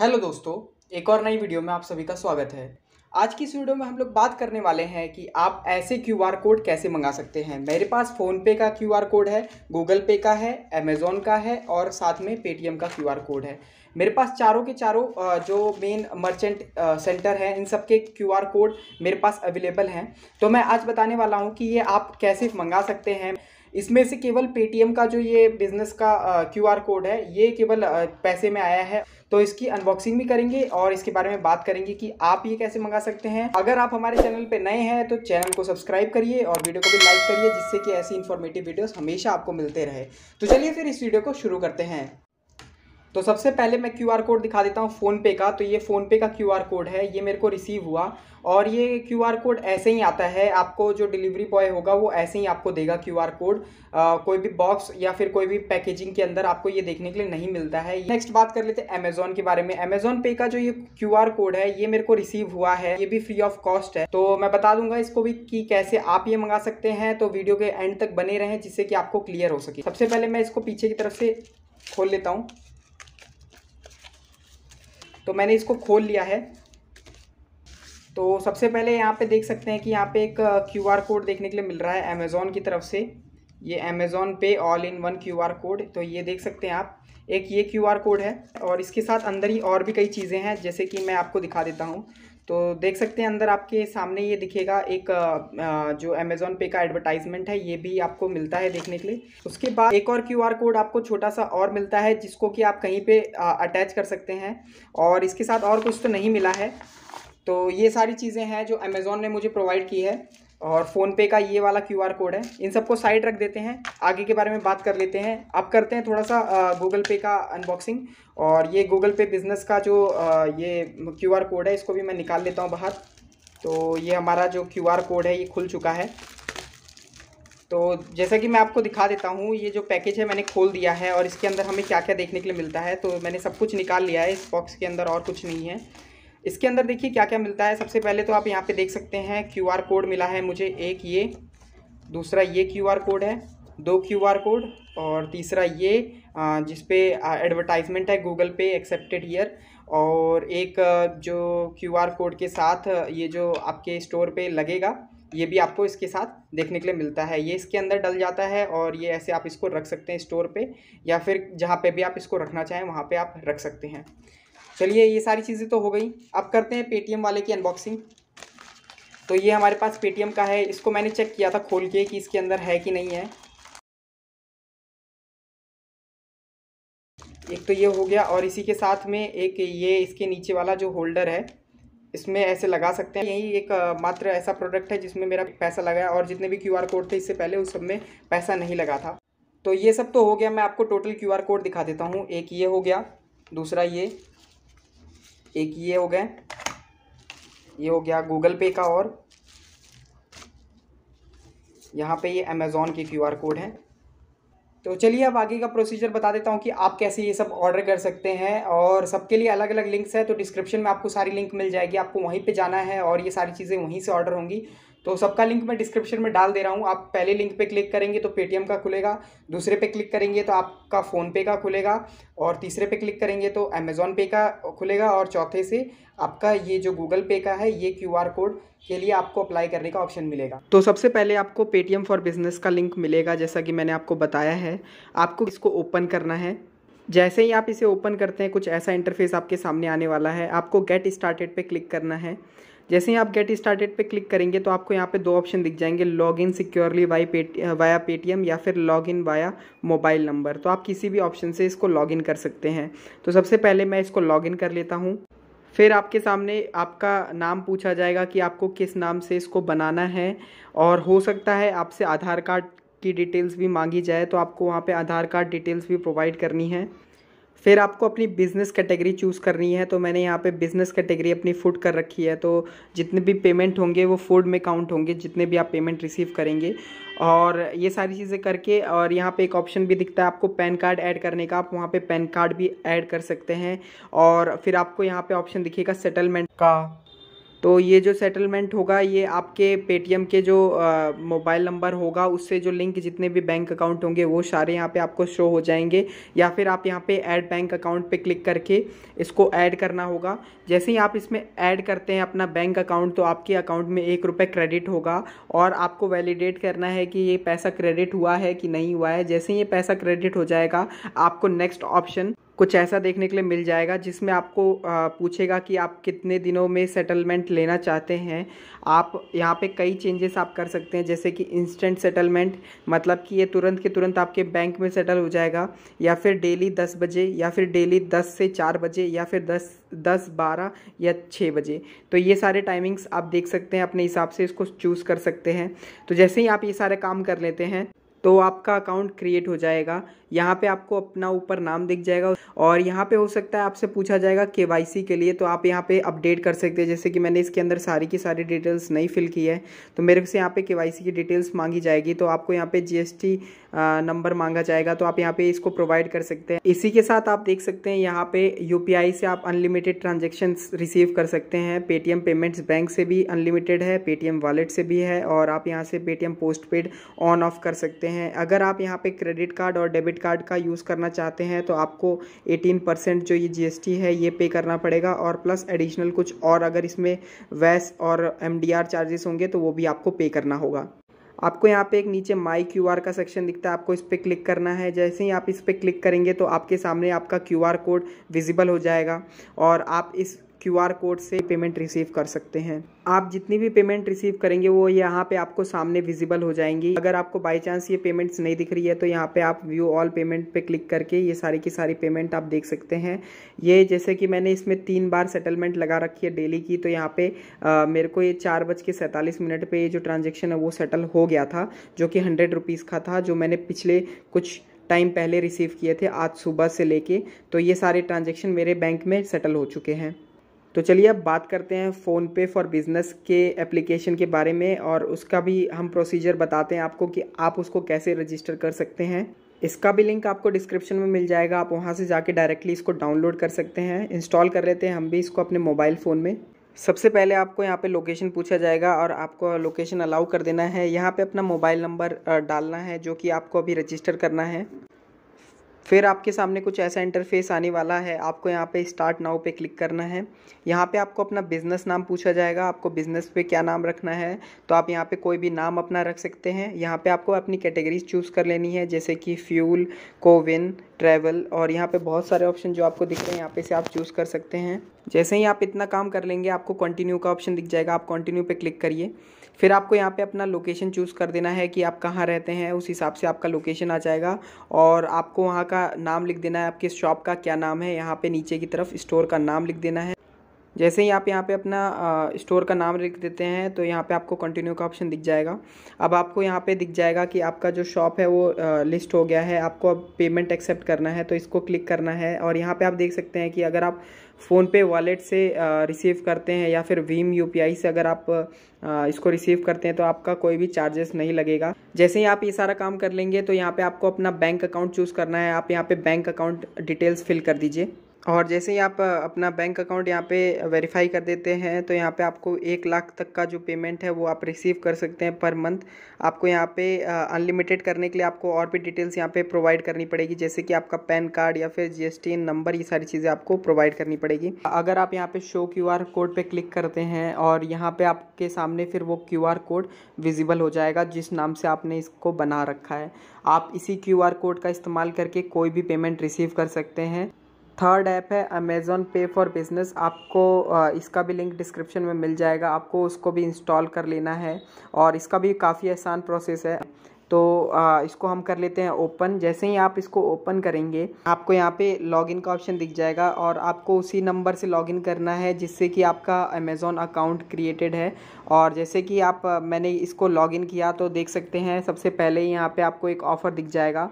hello दोस्तों एक और नई वीडियो में आप सभी का स्वागत है आज की इस वीडियो में हम लोग बात करने वाले हैं कि आप ऐसे क्यू आर कोड कैसे मंगा सकते हैं मेरे पास फ़ोनपे का क्यू आर कोड है गूगल पे का है अमेज़ोन का है और साथ में पेटीएम का क्यू आर कोड है मेरे पास चारों के चारों जो मेन मर्चेंट सेंटर हैं इन सब के क्यू आर कोड मेरे पास अवेलेबल हैं तो मैं आज बताने वाला हूँ कि ये आप कैसे मंगा सकते हैं इसमें से केवल पेटीएम का जो ये बिज़नेस का क्यू आर कोड है ये केवल पैसे में आया है तो इसकी अनबॉक्सिंग भी करेंगे और इसके बारे में बात करेंगे कि आप ये कैसे मंगा सकते हैं अगर आप हमारे चैनल पर नए हैं तो चैनल को सब्सक्राइब करिए और वीडियो को भी लाइक करिए जिससे कि ऐसी इन्फॉर्मेटिव वीडियोज़ हमेशा आपको मिलते रहे तो चलिए फिर इस वीडियो को शुरू करते हैं तो सबसे पहले मैं क्यू आर कोड दिखा देता हूँ फ़ोनपे का तो ये फ़ोनपे का क्यू आर कोड है ये मेरे को रिसीव हुआ और ये क्यू आर कोड ऐसे ही आता है आपको जो डिलीवरी बॉय होगा वो ऐसे ही आपको देगा क्यू आर कोड कोई भी बॉक्स या फिर कोई भी पैकेजिंग के अंदर आपको ये देखने के लिए नहीं मिलता है नेक्स्ट बात कर लेते हैं अमेजोन के बारे में अमेजोन पे का जो ये क्यू आर कोड है ये मेरे को रिसीव हुआ है ये भी फ्री ऑफ कॉस्ट है तो मैं बता दूंगा इसको भी कि कैसे आप ये मंगा सकते हैं तो वीडियो के एंड तक बने रहें जिससे कि आपको क्लियर हो सके सबसे पहले मैं इसको पीछे की तरफ से खोल लेता हूँ तो मैंने इसको खोल लिया है तो सबसे पहले यहाँ पे देख सकते हैं कि यहाँ पे एक क्यू आर कोड देखने के लिए मिल रहा है अमेज़ोन की तरफ से ये Amazon Pay all in one Q R code तो ये देख सकते हैं आप एक ये क्यू आर कोड है और इसके साथ अंदर ही और भी कई चीज़ें हैं जैसे कि मैं आपको दिखा देता हूँ तो देख सकते हैं अंदर आपके सामने ये दिखेगा एक जो अमेज़ोन पे का एडवर्टाइजमेंट है ये भी आपको मिलता है देखने के लिए उसके बाद एक और क्यूआर कोड आपको छोटा सा और मिलता है जिसको कि आप कहीं पे अटैच कर सकते हैं और इसके साथ और कुछ तो नहीं मिला है तो ये सारी चीज़ें हैं जो अमेज़ोन ने मुझे प्रोवाइड की है और फ़ोनपे का ये वाला क्यू आर कोड है इन सबको साइड रख देते हैं आगे के बारे में बात कर लेते हैं अब करते हैं थोड़ा सा गूगल पे का अनबॉक्सिंग और ये गूगल पे बिज़नेस का जो आ, ये क्यू आर कोड है इसको भी मैं निकाल लेता हूँ बाहर तो ये हमारा जो क्यू आर कोड है ये खुल चुका है तो जैसा कि मैं आपको दिखा देता हूँ ये जो पैकेज है मैंने खोल दिया है और इसके अंदर हमें क्या क्या देखने के लिए मिलता है तो मैंने सब कुछ निकाल लिया है इस बॉक्स के अंदर और कुछ नहीं है इसके अंदर देखिए क्या क्या मिलता है सबसे पहले तो आप यहाँ पे देख सकते हैं क्यू आर कोड मिला है मुझे एक ये दूसरा ये क्यू आर कोड है दो क्यू आर कोड और तीसरा ये जिसपे एडवर्टाइजमेंट है गूगल पे एक्सेप्टेड ईयर और एक जो क्यू आर कोड के साथ ये जो आपके स्टोर पे लगेगा ये भी आपको इसके साथ देखने के लिए मिलता है ये इसके अंदर डल जाता है और ये ऐसे आप इसको रख सकते हैं स्टोर पे या फिर जहाँ पे भी आप इसको रखना चाहें वहाँ पे आप रख सकते हैं चलिए ये सारी चीज़ें तो हो गई अब करते हैं पेटीएम वाले की अनबॉक्सिंग तो ये हमारे पास पेटीएम का है इसको मैंने चेक किया था खोल के कि इसके अंदर है कि नहीं है एक तो ये हो गया और इसी के साथ में एक ये इसके नीचे वाला जो होल्डर है इसमें ऐसे लगा सकते हैं यही एक मात्र ऐसा प्रोडक्ट है जिसमें मेरा पैसा लगाया और जितने भी क्यू कोड थे इससे पहले उस सब में पैसा नहीं लगा था तो ये सब तो हो गया मैं आपको टोटल क्यू कोड दिखा देता हूँ एक ये हो गया दूसरा ये एक ये हो गए ये हो गया गूगल पे का और यहाँ पे ये अमेज़ोन के क्यूआर कोड है तो चलिए अब आगे का प्रोसीजर बता देता हूँ कि आप कैसे ये सब ऑर्डर कर सकते हैं और सबके लिए अलग अलग लिंक्स है तो डिस्क्रिप्शन में आपको सारी लिंक मिल जाएगी आपको वहीं पे जाना है और ये सारी चीज़ें वहीं से ऑर्डर होंगी तो सबका लिंक मैं डिस्क्रिप्शन में डाल दे रहा हूँ आप पहले लिंक पे क्लिक करेंगे तो पेटीएम का खुलेगा दूसरे पे क्लिक करेंगे तो आपका फ़ोनपे का खुलेगा और तीसरे पे क्लिक करेंगे तो अमेज़ॉन पे का खुलेगा और चौथे से आपका ये जो गूगल पे का है ये क्यू आर कोड के लिए आपको अप्लाई करने का ऑप्शन मिलेगा तो सबसे पहले आपको पेटीएम फॉर बिज़नेस का लिंक मिलेगा जैसा कि मैंने आपको बताया है आपको इसको ओपन करना है जैसे ही आप इसे ओपन करते हैं कुछ ऐसा इंटरफेस आपके सामने आने वाला है आपको गेट स्टार्टेड पे क्लिक करना है जैसे ही आप गेट स्टार्टेड पे क्लिक करेंगे तो आपको यहाँ पे दो ऑप्शन दिख जाएंगे लॉग इन सिक्योरली वाई पे वाया पेटीएम या फिर log in via mobile number तो आप किसी भी ऑप्शन से इसको लॉग इन कर सकते हैं तो सबसे पहले मैं इसको लॉग इन कर लेता हूँ फिर आपके सामने आपका नाम पूछा जाएगा कि आपको किस नाम से इसको बनाना है और हो सकता है आपसे आधार कार्ड की डिटेल्स भी मांगी जाए तो आपको वहाँ पे आधार कार्ड डिटेल्स भी प्रोवाइड करनी है फिर आपको अपनी बिज़नेस कैटेगरी चूज़ करनी है तो मैंने यहाँ पे बिज़नेस कैटेगरी अपनी फूड कर रखी है तो जितने भी पेमेंट होंगे वो फूड में काउंट होंगे जितने भी आप पेमेंट रिसीव करेंगे और ये सारी चीज़ें करके और यहाँ पे एक ऑप्शन भी दिखता है आपको पैन कार्ड ऐड करने का आप वहाँ पे पैन कार्ड भी ऐड कर सकते हैं और फिर आपको यहाँ पे ऑप्शन दिखेगा सेटलमेंट का तो ये जो सेटलमेंट होगा ये आपके पेटीएम के जो मोबाइल नंबर होगा उससे जो लिंक जितने भी बैंक अकाउंट होंगे वो सारे यहाँ पे आपको शो हो जाएंगे या फिर आप यहाँ पे ऐड बैंक अकाउंट पे क्लिक करके इसको ऐड करना होगा जैसे ही आप इसमें ऐड करते हैं अपना बैंक अकाउंट तो आपके अकाउंट में एक रुपये क्रेडिट होगा और आपको वैलिडेट करना है कि ये पैसा क्रेडिट हुआ है कि नहीं हुआ है जैसे ही ये पैसा क्रेडिट हो जाएगा आपको नेक्स्ट ऑप्शन कुछ ऐसा देखने के लिए मिल जाएगा जिसमें आपको पूछेगा कि आप कितने दिनों में सेटलमेंट लेना चाहते हैं आप यहाँ पे कई चेंजेस आप कर सकते हैं जैसे कि इंस्टेंट सेटलमेंट मतलब कि ये तुरंत के तुरंत आपके बैंक में सेटल हो जाएगा या फिर डेली दस बजे या फिर डेली दस से चार बजे या फिर दस दस बारह या छः बजे तो ये सारे टाइमिंग्स आप देख सकते हैं अपने हिसाब से इसको चूज़ कर सकते हैं तो जैसे ही आप ये सारे काम कर लेते हैं तो आपका अकाउंट क्रिएट हो जाएगा यहाँ पे आपको अपना ऊपर नाम दिख जाएगा और यहाँ पे हो सकता है आपसे पूछा जाएगा के के लिए तो आप यहाँ पे अपडेट कर सकते हैं जैसे कि मैंने इसके अंदर सारी की सारी डिटेल्स नहीं फिल की है तो मेरे से यहाँ पे के की डिटेल्स मांगी जाएगी तो आपको यहाँ पे जी नंबर मांगा जाएगा तो आप यहाँ पे इसको प्रोवाइड कर सकते हैं इसी के साथ आप देख सकते हैं यहाँ पे यू से आप अनलिमिटेड ट्रांजेक्शन रिसीव कर सकते हैं पेटीएम पेमेंट्स बैंक से भी अनलिमिटेड है पेटीएम वॉलेट से भी है और आप यहाँ से Paytm postpaid on off कर सकते हैं सकते हैं अगर आप यहाँ पे क्रेडिट कार्ड और डेबिट कार्ड का यूज़ करना चाहते हैं तो आपको 18 परसेंट जो ये जीएसटी है ये पे करना पड़ेगा और प्लस एडिशनल कुछ और अगर इसमें वैस और एमडीआर चार्जेस होंगे तो वो भी आपको पे करना होगा आपको यहाँ पे एक नीचे माई क्यू आर का सेक्शन दिखता है आपको इस पर क्लिक करना है जैसे ही आप इस पर क्लिक करेंगे तो आपके सामने आपका क्यू आर कोड विजिबल हो जाएगा और आप इस क्यूआर कोड से पेमेंट रिसीव कर सकते हैं आप जितनी भी पेमेंट रिसीव करेंगे वो यहाँ पे आपको सामने विजिबल हो जाएंगी अगर आपको बाई चांस ये पेमेंट्स नहीं दिख रही है तो यहाँ पे आप व्यू ऑल पेमेंट पे क्लिक करके ये सारी की सारी पेमेंट आप देख सकते हैं ये जैसे कि मैंने इसमें तीन बार सेटलमेंट लगा रखी है डेली की तो यहाँ पे आ, मेरे को ये चार बज के सैंतालीस मिनट पर ये जो ट्रांजेक्शन है वो सेटल हो गया था जो कि हंड्रेड रुपीज़ का था जो मैंने पिछले कुछ टाइम पहले रिसीव किए थे आज सुबह से लेके तो ये सारे ट्रांजेक्शन मेरे बैंक में सेटल हो चुके हैं तो चलिए अब बात करते हैं फ़ोन पे फॉर बिज़नेस के एप्लीकेशन के बारे में और उसका भी हम प्रोसीजर बताते हैं आपको कि आप उसको कैसे रजिस्टर कर सकते हैं इसका भी लिंक आपको डिस्क्रिप्शन में मिल जाएगा आप वहाँ से जाके डायरेक्टली इसको डाउनलोड कर सकते हैं इंस्टॉल कर लेते हैं हम भी इसको अपने मोबाइल फ़ोन में सबसे पहले आपको यहाँ पे लोकेशन पूछा जाएगा और आपको लोकेशन अलाउ कर देना है यहाँ पे अपना मोबाइल नंबर डालना है जो कि आपको अभी रजिस्टर करना है फिर आपके सामने कुछ ऐसा इंटरफेस आने वाला है आपको यहाँ पे स्टार्ट नाउ पे क्लिक करना है यहाँ पे आपको अपना बिज़नेस नाम पूछा जाएगा आपको बिज़नेस पे क्या नाम रखना है तो आप यहाँ पे कोई भी नाम अपना रख सकते हैं यहाँ पे आपको अपनी कैटेगरीज चूज़ कर लेनी है जैसे कि फ्यूल कोविन ट्रैवल और यहाँ पे बहुत सारे ऑप्शन जो आपको दिख रहे हैं यहाँ पे से आप चूज़ कर सकते हैं जैसे ही आप इतना काम कर लेंगे आपको कंटिन्यू का ऑप्शन दिख जाएगा आप कंटिन्यू पे क्लिक करिए फिर आपको यहाँ पे अपना लोकेशन चूज़ कर देना है कि आप कहाँ रहते हैं उस हिसाब से आपका लोकेशन आ जाएगा और आपको वहाँ का नाम लिख देना है आपके शॉप का क्या नाम है यहाँ पर नीचे की तरफ स्टोर का नाम लिख देना है जैसे ही आप यहाँ पे अपना स्टोर का नाम लिख देते हैं तो यहाँ पे आपको कंटिन्यू का ऑप्शन दिख जाएगा अब आपको यहाँ पे दिख जाएगा कि आपका जो शॉप है वो लिस्ट हो गया है आपको अब पेमेंट एक्सेप्ट करना है तो इसको क्लिक करना है और यहाँ पे आप देख सकते हैं कि अगर आप फ़ोनपे वॉलेट से रिसीव करते हैं या फिर वीम यू से अगर आप इसको रिसीव करते हैं तो आपका कोई भी चार्जेस नहीं लगेगा जैसे ही आप ये सारा काम कर लेंगे तो यहाँ पर आपको अपना बैंक अकाउंट चूज़ करना है आप यहाँ पर बैंक अकाउंट डिटेल्स फिल कर दीजिए और जैसे ही आप अपना बैंक अकाउंट यहाँ पे वेरीफाई कर देते हैं तो यहाँ पे आपको एक लाख तक का जो पेमेंट है वो आप रिसीव कर सकते हैं पर मंथ आपको यहाँ पे अनलिमिटेड करने के लिए आपको और भी डिटेल्स यहाँ पे प्रोवाइड करनी पड़ेगी जैसे कि आपका पैन कार्ड या फिर जी नंबर ये सारी चीज़ें आपको प्रोवाइड करनी पड़ेगी अगर आप यहाँ पर शो क्यू कोड पर क्लिक करते हैं और यहाँ पर आपके सामने फिर वो क्यू कोड विजिबल हो जाएगा जिस नाम से आपने इसको बना रखा है आप इसी क्यू कोड का इस्तेमाल करके कोई भी पेमेंट रिसीव कर सकते हैं थर्ड ऐप है अमेज़ोन पे फॉर बिज़नेस आपको इसका भी लिंक डिस्क्रिप्शन में मिल जाएगा आपको उसको भी इंस्टॉल कर लेना है और इसका भी काफ़ी आसान प्रोसेस है तो इसको हम कर लेते हैं ओपन जैसे ही आप इसको ओपन करेंगे आपको यहाँ पे लॉगिन का ऑप्शन दिख जाएगा और आपको उसी नंबर से लॉगिन करना है जिससे कि आपका अमेज़ोन अकाउंट क्रिएटेड है और जैसे कि आप मैंने इसको लॉगिन किया तो देख सकते हैं सबसे पहले ही यहाँ पे आपको एक ऑफ़र दिख जाएगा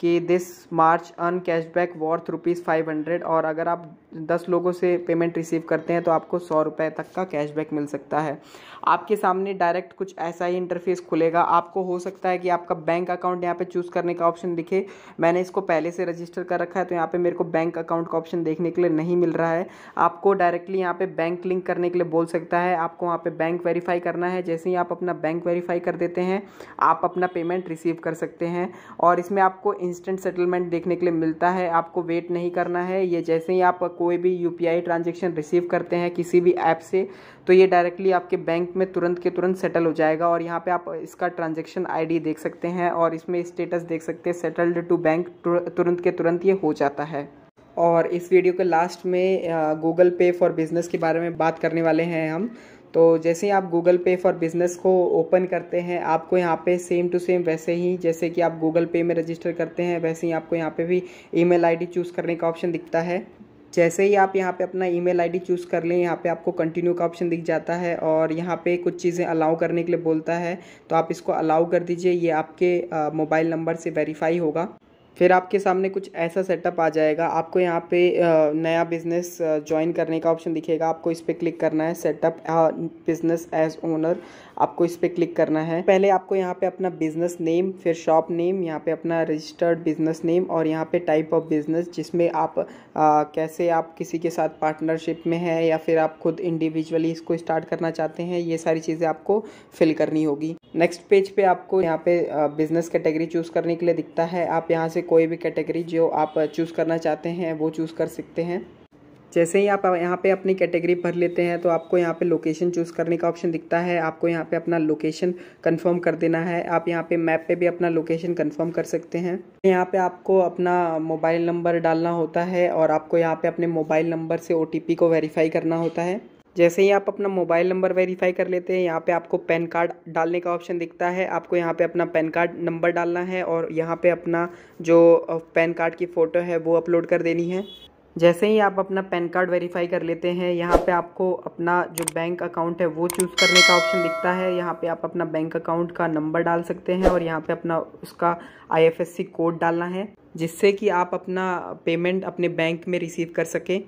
कि this March earn cashback worth rupees five hundred और अगर आप दस लोगों से पेमेंट रिसीव करते हैं तो आपको सौ रुपये तक का कैशबैक मिल सकता है आपके सामने डायरेक्ट कुछ ऐसा ही इंटरफेस खुलेगा आपको हो सकता है कि आपका बैंक अकाउंट यहाँ पे चूज़ करने का ऑप्शन दिखे मैंने इसको पहले से रजिस्टर कर रखा है तो यहाँ पे मेरे को बैंक अकाउंट का ऑप्शन देखने के लिए नहीं मिल रहा है आपको डायरेक्टली यहाँ पे बैंक लिंक करने के लिए बोल सकता है आपको वहाँ पर बैंक वेरीफाई करना है जैसे ही आप अपना बैंक वेरीफाई कर देते हैं आप अपना पेमेंट रिसीव कर सकते हैं और इसमें आपको इंस्टेंट सेटलमेंट देखने के लिए मिलता है आपको वेट नहीं करना है ये जैसे ही आप कोई भी यू पी ट्रांजेक्शन रिसीव करते हैं किसी भी ऐप से तो ये डायरेक्टली आपके बैंक में तुरंत के तुरंत सेटल हो जाएगा और यहाँ पे आप इसका ट्रांजेक्शन आई देख सकते हैं और इसमें स्टेटस देख सकते हैं सेटल्ड टू बैंक तुरंत के तुरंत ये हो जाता है और इस वीडियो के लास्ट में गूगल पे फॉर बिज़नेस के बारे में बात करने वाले हैं हम तो जैसे ही आप गूगल पे फॉर बिज़नेस को ओपन करते हैं आपको यहाँ पे सेम टू सेम वैसे ही जैसे कि आप गूगल पे में रजिस्टर करते हैं वैसे ही आपको यहाँ पे भी ईमेल आईडी चूज़ करने का ऑप्शन दिखता है जैसे ही आप यहाँ पे अपना ईमेल आईडी चूज़ कर लें यहाँ पे आपको कंटिन्यू का ऑप्शन दिख जाता है और यहाँ पे कुछ चीज़ें अलाउ करने के लिए बोलता है तो आप इसको अलाउ कर दीजिए ये आपके मोबाइल नंबर से वेरीफाई होगा फिर आपके सामने कुछ ऐसा सेटअप आ जाएगा आपको यहाँ पे नया बिज़नेस ज्वाइन करने का ऑप्शन दिखेगा आपको इस पर क्लिक करना है सेटअप बिज़नेस एज ओनर आपको इस पर क्लिक करना है पहले आपको यहाँ पे अपना बिज़नेस नेम फिर शॉप नेम यहाँ पे अपना रजिस्टर्ड बिज़नेस नेम और यहाँ पे टाइप ऑफ बिज़नेस जिसमें आप आ, कैसे आप किसी के साथ पार्टनरशिप में है या फिर आप खुद इंडिविजुअली इसको स्टार्ट करना चाहते हैं ये सारी चीज़ें आपको फिल करनी होगी नेक्स्ट पेज पे आपको यहाँ पे बिज़नेस कैटेगरी चूज़ करने के लिए दिखता है आप यहाँ से कोई भी कैटेगरी जो आप चूज़ करना चाहते हैं वो चूज़ कर सकते हैं जैसे ही आप यहाँ पे अपनी कैटेगरी भर लेते हैं तो आपको यहाँ पे लोकेशन चूज़ करने का ऑप्शन दिखता है आपको यहाँ पे अपना लोकेशन कंफर्म कर देना है आप यहाँ पे मैप पे भी अपना लोकेशन कंफर्म कर सकते हैं यहाँ पे आपको अपना मोबाइल नंबर डालना होता है और आपको यहाँ पे अपने मोबाइल नंबर से ओ को वेरीफाई करना होता है जैसे ही आप अपना मोबाइल नंबर वेरीफाई कर लेते हैं यहाँ पे आपको पैन कार्ड डालने का ऑप्शन दिखता है आपको यहाँ पे अपना पैन कार्ड नंबर डालना है और यहाँ पे अपना जो पैन कार्ड की फ़ोटो है वो अपलोड कर देनी है जैसे ही आप अपना पैन कार्ड वेरीफाई कर लेते हैं यहाँ पे आपको अपना जो बैंक अकाउंट है वो चूज़ करने का ऑप्शन दिखता है यहाँ पे आप अपना बैंक अकाउंट का नंबर डाल सकते हैं और यहाँ पे अपना उसका आईएफएससी कोड डालना है जिससे कि आप अपना पेमेंट अपने बैंक में रिसीव कर सकें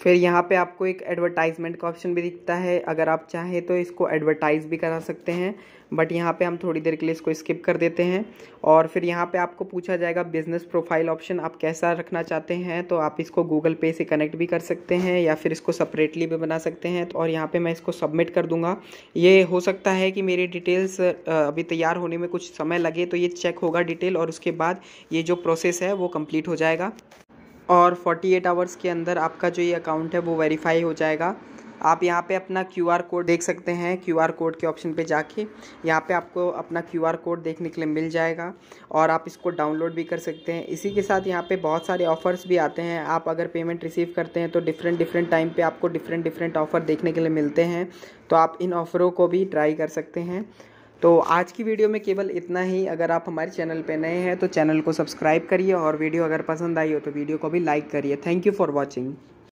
फिर यहाँ पे आपको एक एडवर्टाइजमेंट का ऑप्शन भी दिखता है अगर आप चाहें तो इसको एडवर्टाइज़ भी करा सकते हैं बट यहाँ पे हम थोड़ी देर के लिए इसको स्किप कर देते हैं और फिर यहाँ पे आपको पूछा जाएगा बिज़नेस प्रोफाइल ऑप्शन आप कैसा रखना चाहते हैं तो आप इसको गूगल पे से कनेक्ट भी कर सकते हैं या फिर इसको सपरेटली भी बना सकते हैं तो और यहाँ पर मैं इसको सबमिट कर दूँगा ये हो सकता है कि मेरी डिटेल्स अभी तैयार होने में कुछ समय लगे तो ये चेक होगा डिटेल और उसके बाद ये जो प्रोसेस है वो कम्प्लीट हो जाएगा और 48 आवर्स के अंदर आपका जो ये अकाउंट है वो वेरीफाई हो जाएगा आप यहाँ पे अपना क्यू आर कोड देख सकते हैं क्यू आर कोड के ऑप्शन पे जाके यहाँ पे आपको अपना क्यू आर कोड देखने के लिए मिल जाएगा और आप इसको डाउनलोड भी कर सकते हैं इसी के साथ यहाँ पे बहुत सारे ऑफ़र्स भी आते हैं आप अगर पेमेंट रिसीव करते हैं तो डिफरेंट डिफरेंट टाइम पे आपको डिफरेंट डिफरेंट ऑफ़र देखने के लिए मिलते हैं तो आप इन ऑफ़रों को भी ट्राई कर सकते हैं तो आज की वीडियो में केवल इतना ही अगर आप हमारे चैनल पर नए हैं तो चैनल को सब्सक्राइब करिए और वीडियो अगर पसंद आई हो तो वीडियो को भी लाइक करिए थैंक यू फॉर वॉचिंग